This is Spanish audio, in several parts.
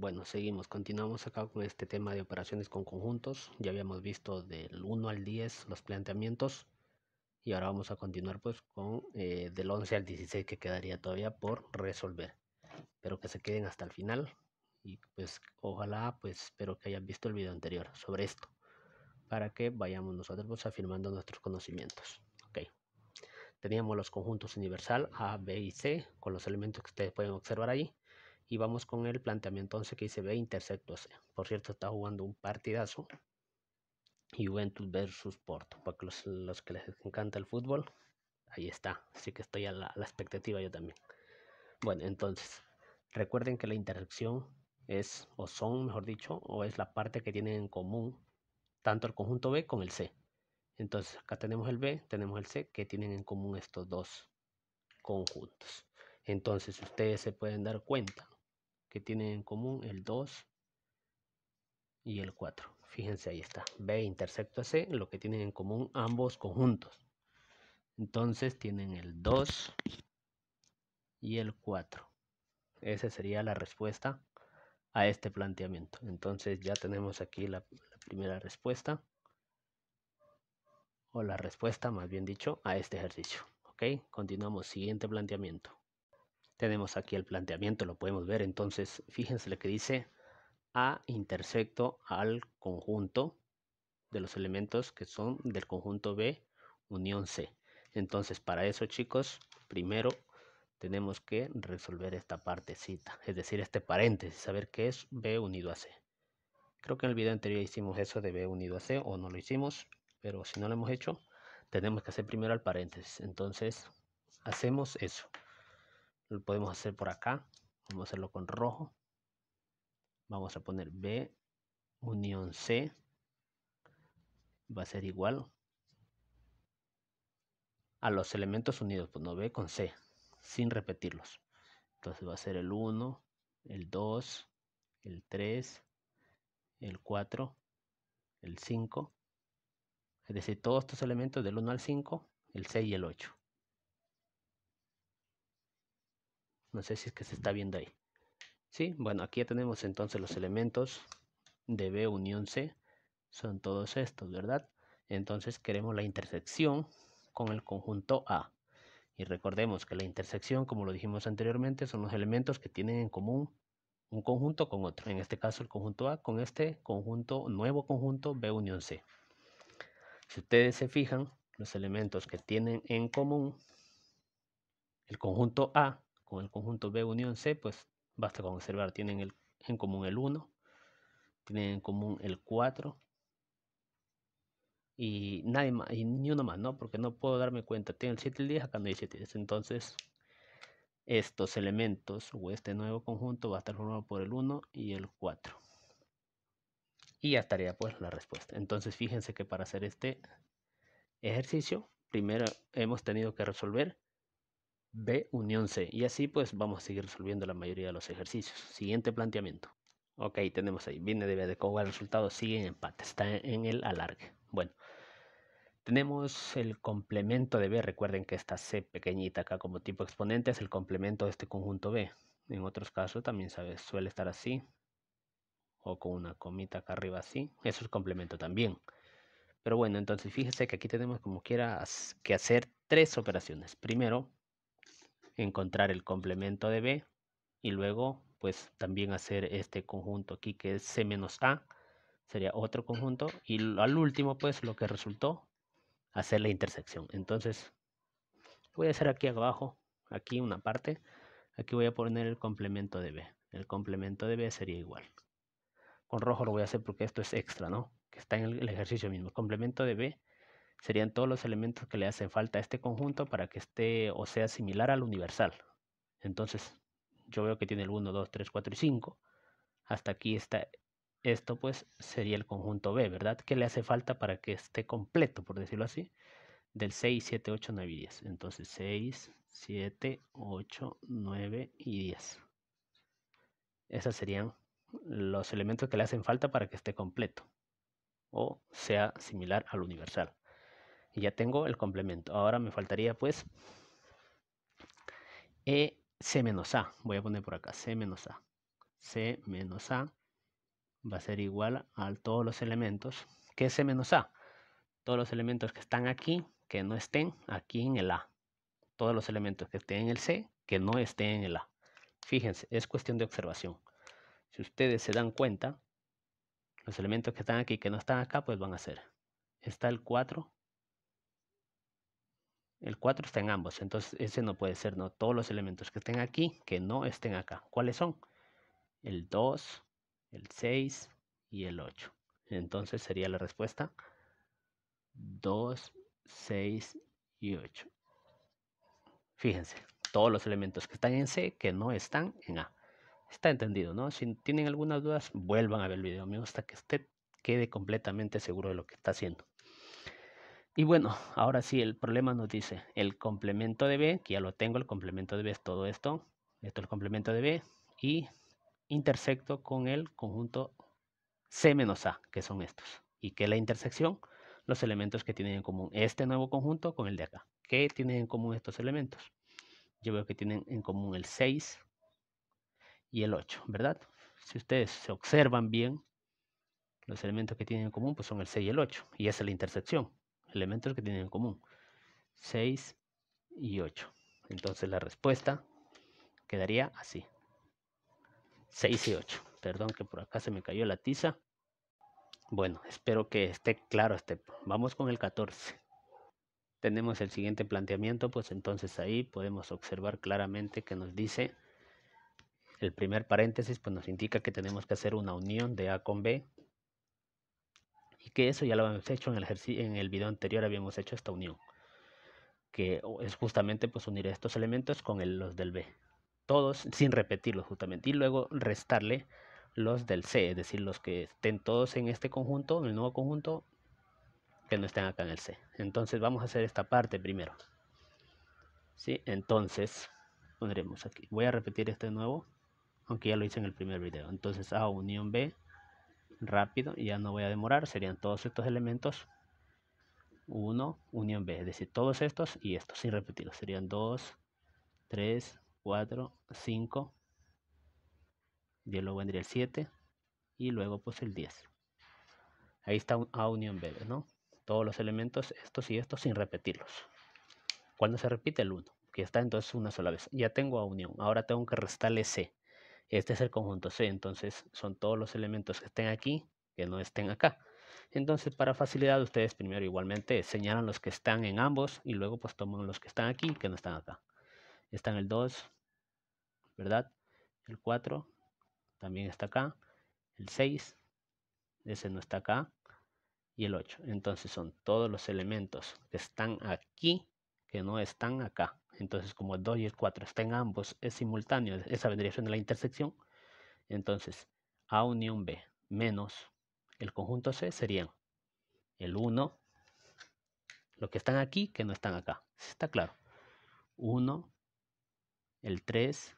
bueno, seguimos, continuamos acá con este tema de operaciones con conjuntos. Ya habíamos visto del 1 al 10 los planteamientos y ahora vamos a continuar pues con eh, del 11 al 16 que quedaría todavía por resolver. pero que se queden hasta el final y pues ojalá pues espero que hayan visto el video anterior sobre esto para que vayamos nosotros pues, afirmando nuestros conocimientos. ok Teníamos los conjuntos universal A, B y C con los elementos que ustedes pueden observar ahí y vamos con el planteamiento 11 que dice B intersecto C. Por cierto, está jugando un partidazo. Juventus versus Porto. Para los, que les encanta el fútbol, ahí está. Así que estoy a la, a la expectativa yo también. Bueno, entonces, recuerden que la intersección es, o son, mejor dicho, o es la parte que tienen en común tanto el conjunto B con el C. Entonces, acá tenemos el B, tenemos el C, que tienen en común estos dos conjuntos. Entonces, ustedes se pueden dar cuenta tienen en común el 2 y el 4. Fíjense, ahí está. B intersecto C, lo que tienen en común ambos conjuntos. Entonces tienen el 2 y el 4. Esa sería la respuesta a este planteamiento. Entonces ya tenemos aquí la, la primera respuesta. O la respuesta, más bien dicho, a este ejercicio. ¿Ok? Continuamos. Siguiente planteamiento. Tenemos aquí el planteamiento, lo podemos ver. Entonces, fíjense lo que dice A intersecto al conjunto de los elementos que son del conjunto B unión C. Entonces, para eso, chicos, primero tenemos que resolver esta partecita, es decir, este paréntesis, saber qué es B unido a C. Creo que en el video anterior hicimos eso de B unido a C o no lo hicimos, pero si no lo hemos hecho, tenemos que hacer primero el paréntesis. Entonces, hacemos eso lo podemos hacer por acá vamos a hacerlo con rojo vamos a poner B unión C va a ser igual a los elementos unidos, pues no B con C, sin repetirlos. Entonces va a ser el 1, el 2, el 3, el 4, el 5. Es decir, todos estos elementos del 1 al 5, el 6 y el 8. No sé si es que se está viendo ahí. Sí, bueno, aquí ya tenemos entonces los elementos de B unión C. Son todos estos, ¿verdad? Entonces queremos la intersección con el conjunto A. Y recordemos que la intersección, como lo dijimos anteriormente, son los elementos que tienen en común un conjunto con otro. En este caso el conjunto A con este conjunto, nuevo conjunto B unión C. Si ustedes se fijan, los elementos que tienen en común el conjunto A con el conjunto B unión C, pues basta con observar, tienen el, en común el 1, tienen en común el 4 y nadie y ni uno más, ¿no? Porque no puedo darme cuenta, tiene el 7 y el 10, acá no hay 7 y 10. Entonces, estos elementos o este nuevo conjunto va a estar formado por el 1 y el 4. Y ya estaría pues la respuesta. Entonces, fíjense que para hacer este ejercicio, primero hemos tenido que resolver B, unión C. Y así pues vamos a seguir resolviendo la mayoría de los ejercicios. Siguiente planteamiento. Ok, tenemos ahí. Viene de B de coger el resultado sigue en empate. Está en el alargue. Bueno. Tenemos el complemento de B. Recuerden que esta C pequeñita acá como tipo exponente es el complemento de este conjunto B. En otros casos también ¿sabes? suele estar así. O con una comita acá arriba así. Eso es complemento también. Pero bueno, entonces fíjese que aquí tenemos como quiera que hacer tres operaciones. Primero, encontrar el complemento de B y luego pues también hacer este conjunto aquí que es C menos A, sería otro conjunto y al último pues lo que resultó hacer la intersección. Entonces voy a hacer aquí abajo, aquí una parte, aquí voy a poner el complemento de B. El complemento de B sería igual. Con rojo lo voy a hacer porque esto es extra, ¿no? Que está en el ejercicio mismo. complemento de B serían todos los elementos que le hacen falta a este conjunto para que esté o sea similar al universal. Entonces, yo veo que tiene el 1, 2, 3, 4 y 5. Hasta aquí está esto, pues sería el conjunto B, ¿verdad? ¿Qué le hace falta para que esté completo, por decirlo así, del 6, 7, 8, 9 y 10. Entonces, 6, 7, 8, 9 y 10. Esos serían los elementos que le hacen falta para que esté completo o sea similar al universal. Y ya tengo el complemento. Ahora me faltaría pues e C menos A. Voy a poner por acá C menos A. C menos A va a ser igual a todos los elementos. ¿Qué es C menos A? Todos los elementos que están aquí, que no estén aquí en el A. Todos los elementos que estén en el C, que no estén en el A. Fíjense, es cuestión de observación. Si ustedes se dan cuenta, los elementos que están aquí, que no están acá, pues van a ser. Está el 4, el 4 está en ambos, entonces ese no puede ser, ¿no? Todos los elementos que estén aquí, que no estén acá. ¿Cuáles son? El 2, el 6 y el 8. Entonces sería la respuesta 2, 6 y 8. Fíjense, todos los elementos que están en C, que no están en A. Está entendido, ¿no? Si tienen algunas dudas, vuelvan a ver el video, me hasta que usted quede completamente seguro de lo que está haciendo. Y bueno, ahora sí, el problema nos dice el complemento de B, que ya lo tengo, el complemento de B es todo esto, esto es el complemento de B, y intersecto con el conjunto C menos A, que son estos. ¿Y qué es la intersección? Los elementos que tienen en común este nuevo conjunto con el de acá. ¿Qué tienen en común estos elementos? Yo veo que tienen en común el 6 y el 8, ¿verdad? Si ustedes se observan bien, los elementos que tienen en común pues son el 6 y el 8, y esa es la intersección elementos que tienen en común, 6 y 8. Entonces la respuesta quedaría así, 6 y 8. Perdón que por acá se me cayó la tiza. Bueno, espero que esté claro este. Vamos con el 14. Tenemos el siguiente planteamiento, pues entonces ahí podemos observar claramente que nos dice el primer paréntesis, pues nos indica que tenemos que hacer una unión de A con B que eso ya lo habíamos hecho en el, en el video anterior, habíamos hecho esta unión, que es justamente pues unir estos elementos con los del B, todos sin repetirlos justamente, y luego restarle los del C, es decir, los que estén todos en este conjunto, en el nuevo conjunto, que no estén acá en el C. Entonces vamos a hacer esta parte primero. ¿Sí? Entonces pondremos aquí. Voy a repetir este nuevo, aunque ya lo hice en el primer video. Entonces A unión B rápido, ya no voy a demorar, serían todos estos elementos 1, unión B, es decir, todos estos y estos sin repetirlos, serían 2, 3, 4, 5, y luego vendría el 7 y luego pues el 10. Ahí está A unión B, ¿no? Todos los elementos, estos y estos, sin repetirlos. Cuando se repite el 1, que está entonces una sola vez. Ya tengo A unión, ahora tengo que restarle C. Este es el conjunto C, entonces son todos los elementos que estén aquí que no estén acá. Entonces, para facilidad, ustedes primero igualmente señalan los que están en ambos y luego pues toman los que están aquí que no están acá. Están el 2, ¿verdad? El 4 también está acá. El 6, ese no está acá. Y el 8. Entonces son todos los elementos que están aquí que no están acá. Entonces, como el 2 y el 4 están ambos es simultáneo, esa vendría siendo la intersección. Entonces, A unión B menos el conjunto C serían el 1, lo que están aquí, que no están acá. Está claro. 1, el 3,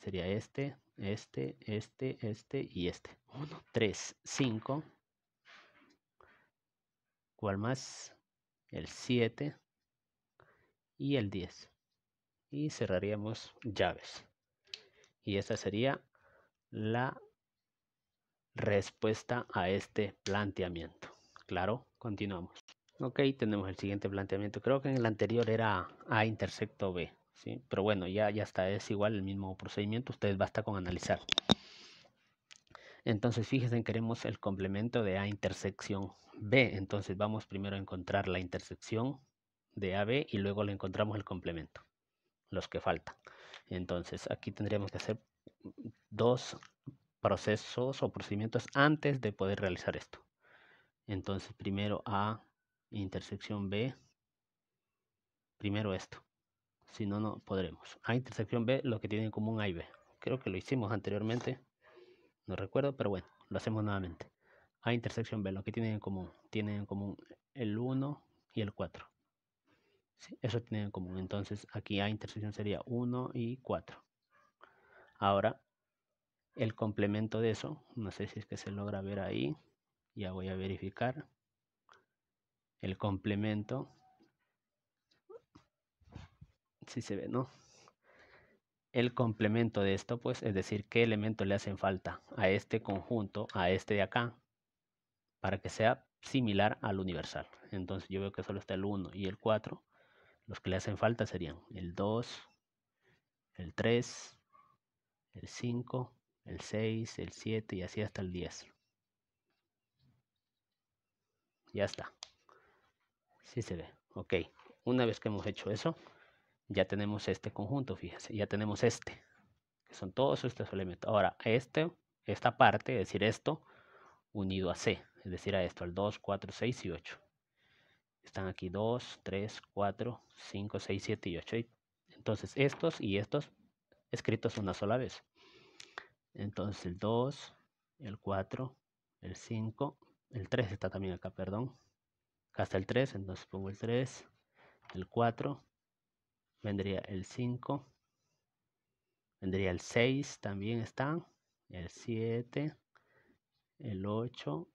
sería este, este, este, este y este. 1, 3, 5. ¿Cuál más? El 7 y el 10. Y cerraríamos llaves. Y esta sería la respuesta a este planteamiento. Claro, continuamos. Ok, tenemos el siguiente planteamiento. Creo que en el anterior era A intersecto B. ¿sí? Pero bueno, ya, ya está, es igual el mismo procedimiento. Ustedes basta con analizar. Entonces, fíjense, queremos el complemento de A intersección B. Entonces, vamos primero a encontrar la intersección de AB y luego le encontramos el complemento, los que faltan. Entonces aquí tendríamos que hacer dos procesos o procedimientos antes de poder realizar esto. Entonces primero A intersección B, primero esto. Si no, no podremos. A intersección B lo que tiene en común A y B. Creo que lo hicimos anteriormente, no recuerdo, pero bueno, lo hacemos nuevamente. A intersección B, lo que tienen en común. Tienen en común el 1 y el 4. Eso tiene en común. Entonces aquí A intersección sería 1 y 4. Ahora, el complemento de eso, no sé si es que se logra ver ahí, ya voy a verificar. El complemento, si sí se ve, ¿no? El complemento de esto, pues, es decir, qué elemento le hacen falta a este conjunto, a este de acá, para que sea similar al universal. Entonces yo veo que solo está el 1 y el 4. Los que le hacen falta serían el 2, el 3, el 5, el 6, el 7 y así hasta el 10. Ya está. Sí se ve. Ok. Una vez que hemos hecho eso, ya tenemos este conjunto, fíjense. Ya tenemos este. Que son todos estos elementos. Ahora, este, esta parte, es decir, esto, unido a C. Es decir, a esto, al 2, 4, 6 y 8. Están aquí 2, 3, 4, 5, 6, 7 y 8. Entonces estos y estos escritos una sola vez. Entonces el 2, el 4, el 5, el 3 está también acá, perdón. Acá está el 3, entonces pongo el 3, el 4, vendría el 5, vendría el 6, también están, el 7, el 8,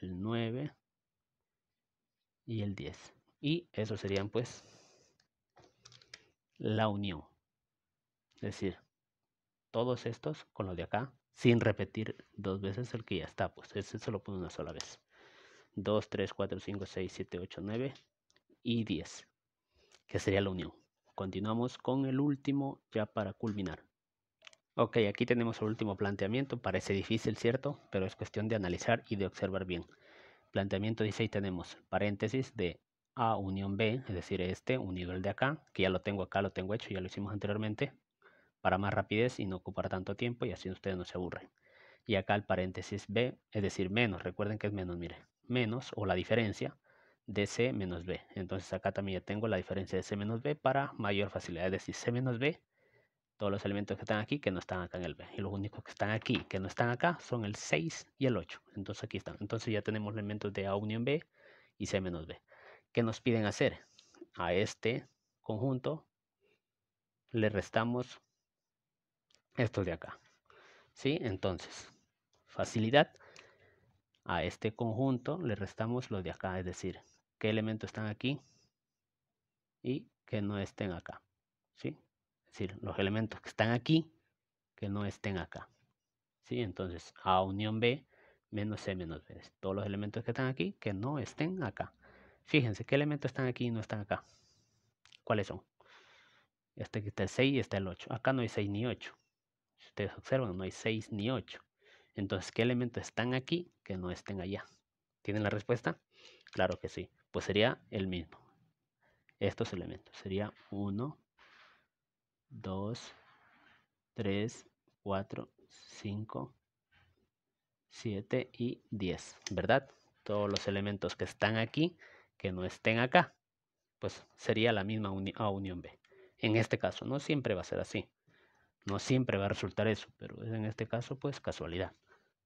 el 9, y el 10. Y eso serían pues la unión. Es decir, todos estos con los de acá, sin repetir dos veces el que ya está, pues eso lo pone una sola vez. 2, 3, 4, 5, 6, 7, 8, 9 y 10, que sería la unión. Continuamos con el último ya para culminar. Ok, aquí tenemos el último planteamiento, parece difícil, ¿cierto? Pero es cuestión de analizar y de observar bien planteamiento 16 tenemos paréntesis de A unión B, es decir, este unido al de acá, que ya lo tengo acá, lo tengo hecho, ya lo hicimos anteriormente, para más rapidez y no ocupar tanto tiempo y así ustedes no se aburren. Y acá el paréntesis B, es decir, menos, recuerden que es menos, mire, menos o la diferencia de C menos B. Entonces acá también ya tengo la diferencia de C menos B para mayor facilidad, es decir, C menos B todos los elementos que están aquí que no están acá en el B. Y los únicos que están aquí que no están acá son el 6 y el 8. Entonces aquí están. Entonces ya tenemos elementos de A unión B y C menos B. ¿Qué nos piden hacer? A este conjunto le restamos estos de acá. ¿Sí? Entonces, facilidad. A este conjunto le restamos los de acá, es decir, qué elementos están aquí y que no estén acá. ¿Sí? decir, los elementos que están aquí, que no estén acá. ¿Sí? Entonces, A unión B menos C menos B. Todos los elementos que están aquí, que no estén acá. Fíjense, ¿qué elementos están aquí y no están acá? ¿Cuáles son? Este que está el 6 y está el 8. Acá no hay 6 ni 8. Si ustedes observan, no hay 6 ni 8. Entonces, ¿qué elementos están aquí que no estén allá? ¿Tienen la respuesta? Claro que sí. Pues sería el mismo. Estos elementos. Sería 1, 2, 3, 4, 5, 7 y 10, ¿verdad? Todos los elementos que están aquí, que no estén acá, pues sería la misma a ah, unión B. En este caso, no siempre va a ser así. No siempre va a resultar eso, pero en este caso, pues casualidad.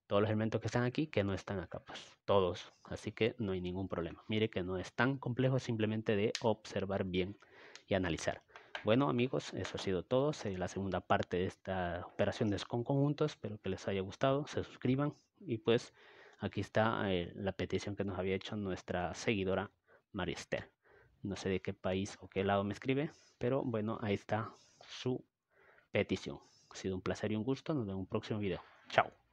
Todos los elementos que están aquí, que no están acá, pues todos. Así que no hay ningún problema. Mire que no es tan complejo simplemente de observar bien y analizar. Bueno amigos, eso ha sido todo. Sería la segunda parte de esta operaciones con conjuntos. Espero que les haya gustado. Se suscriban y pues aquí está eh, la petición que nos había hecho nuestra seguidora Maristel. No sé de qué país o qué lado me escribe, pero bueno, ahí está su petición. Ha sido un placer y un gusto. Nos vemos en un próximo video. Chao.